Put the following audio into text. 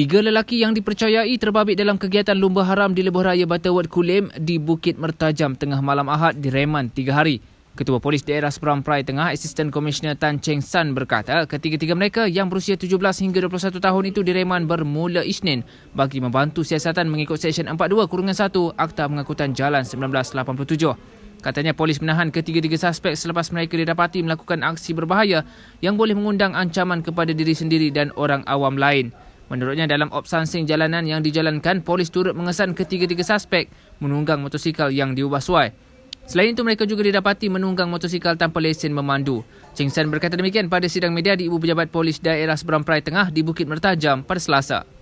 Tiga lelaki yang dipercayai terbabit dalam kegiatan lumba haram di Lebuh Raya Butterworth Kulim di Bukit Mertajam tengah malam Ahad direman tiga hari. Ketua Polis Daerah Seberang Perai Tengah, Assistant Commissioner Tan Cheng San berkata ketiga-tiga mereka yang berusia 17 hingga 21 tahun itu direman bermula Isnin bagi membantu siasatan mengikut Seksyen 42 Kurungan 1 Akta Mengangkutan Jalan 1987. Katanya polis menahan ketiga-tiga suspek selepas mereka didapati melakukan aksi berbahaya yang boleh mengundang ancaman kepada diri sendiri dan orang awam lain. Menurutnya dalam obsansing jalanan yang dijalankan, polis turut mengesan ketiga-tiga suspek menunggang motosikal yang diubah suai. Selain itu, mereka juga didapati menunggang motosikal tanpa lesen memandu. Cheng San berkata demikian pada sidang media di Ibu Pejabat Polis Daerah Seberang Perai Tengah di Bukit Mertajam pada Selasa.